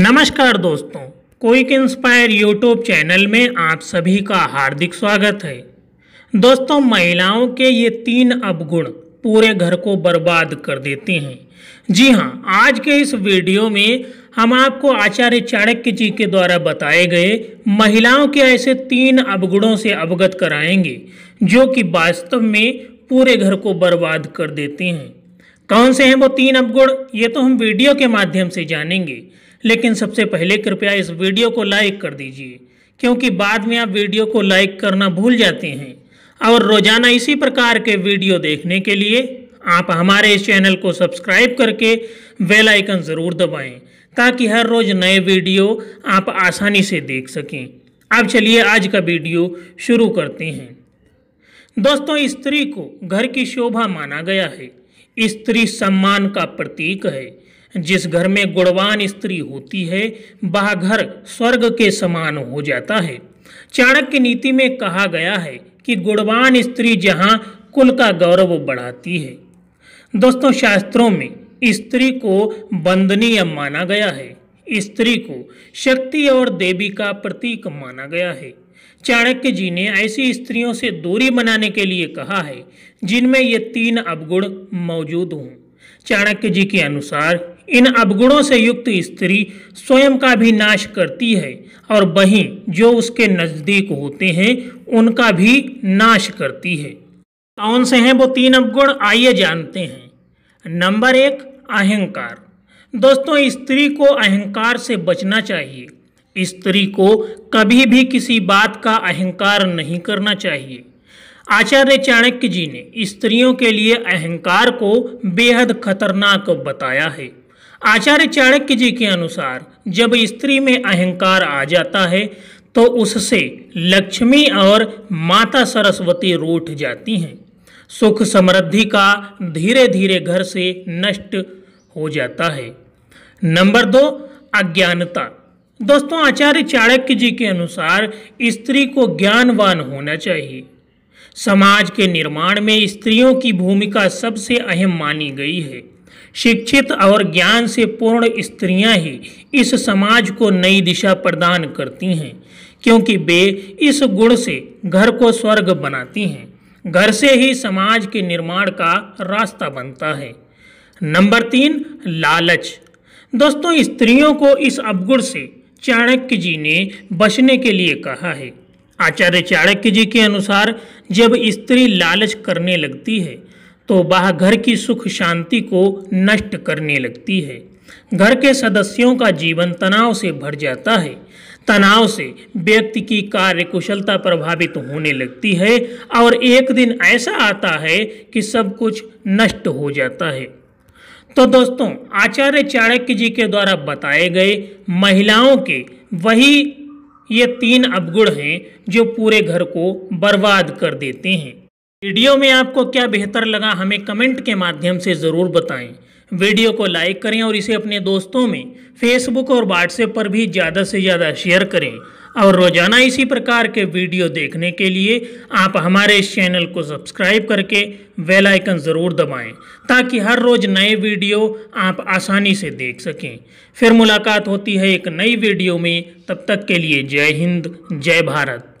नमस्कार दोस्तों quick inspire YouTube channel में आप सभी का हार्दिक स्वागत है दोस्तों महिलाओं के ये तीन अवगुण पूरे घर को बर्बाद कर देते हैं जी हाँ आज के इस वीडियो में हम आपको आचार्य चाणक्य जी के द्वारा बताए गए महिलाओं के ऐसे तीन अवगुणों से अवगत कराएंगे जो कि वास्तव में पूरे घर को बर्बाद कर देते हैं कौन से हैं वो तीन अवगुण ये तो हम वीडियो के माध्यम से जानेंगे लेकिन सबसे पहले कृपया इस वीडियो को लाइक कर दीजिए क्योंकि बाद में आप वीडियो को लाइक करना भूल जाते हैं और रोज़ाना इसी प्रकार के वीडियो देखने के लिए आप हमारे इस चैनल को सब्सक्राइब करके बेल आइकन ज़रूर दबाएं ताकि हर रोज़ नए वीडियो आप आसानी से देख सकें अब चलिए आज का वीडियो शुरू करते हैं दोस्तों स्त्री को घर की शोभा माना गया है स्त्री सम्मान का प्रतीक है जिस घर में गुणवान स्त्री होती है वह घर स्वर्ग के समान हो जाता है चाणक्य नीति में कहा गया है कि गुणवान स्त्री जहाँ कुल का गौरव बढ़ाती है दोस्तों शास्त्रों में स्त्री को वंदनीय माना गया है स्त्री को शक्ति और देवी का प्रतीक माना गया है चाणक्य जी ने ऐसी स्त्रियों से दूरी बनाने के लिए कहा है जिनमें ये तीन अवगुण मौजूद हों चाणक्य जी के अनुसार इन अवगुणों से युक्त स्त्री स्वयं का भी नाश करती है और वहीं जो उसके नज़दीक होते हैं उनका भी नाश करती है कौन से हैं वो तीन अवगुण आइए जानते हैं नंबर एक अहंकार दोस्तों स्त्री को अहंकार से बचना चाहिए स्त्री को कभी भी किसी बात का अहंकार नहीं करना चाहिए आचार्य चाणक्य जी ने स्त्रियों के लिए अहंकार को बेहद खतरनाक बताया है आचार्य चाणक्य जी के अनुसार जब स्त्री में अहंकार आ जाता है तो उससे लक्ष्मी और माता सरस्वती रूठ जाती हैं सुख समृद्धि का धीरे धीरे घर से नष्ट हो जाता है नंबर दो अज्ञानता दोस्तों आचार्य चाणक्य जी के अनुसार स्त्री को ज्ञानवान होना चाहिए समाज के निर्माण में स्त्रियों की भूमिका सबसे अहम मानी गई है शिक्षित और ज्ञान से पूर्ण स्त्रियां ही इस समाज को नई दिशा प्रदान करती हैं क्योंकि वे इस गुण से घर को स्वर्ग बनाती हैं घर से ही समाज के निर्माण का रास्ता बनता है नंबर तीन लालच दोस्तों स्त्रियों को इस अवगुण से चाणक्य जी ने बचने के लिए कहा है आचार्य चाणक्य जी के अनुसार जब स्त्री लालच करने लगती है तो वह घर की सुख शांति को नष्ट करने लगती है घर के सदस्यों का जीवन तनाव से भर जाता है तनाव से व्यक्ति की कार्यकुशलता प्रभावित होने लगती है और एक दिन ऐसा आता है कि सब कुछ नष्ट हो जाता है तो दोस्तों आचार्य चाणक्य जी के द्वारा बताए गए महिलाओं के वही ये तीन अवगुण हैं जो पूरे घर को बर्बाद कर देते हैं वीडियो में आपको क्या बेहतर लगा हमें कमेंट के माध्यम से ज़रूर बताएं वीडियो को लाइक करें और इसे अपने दोस्तों में फेसबुक और व्हाट्सएप पर भी ज़्यादा से ज़्यादा शेयर करें और रोज़ाना इसी प्रकार के वीडियो देखने के लिए आप हमारे इस चैनल को सब्सक्राइब करके बेल आइकन ज़रूर दबाएं ताकि हर रोज़ नए वीडियो आप आसानी से देख सकें फिर मुलाकात होती है एक नई वीडियो में तब तक के लिए जय हिंद जय भारत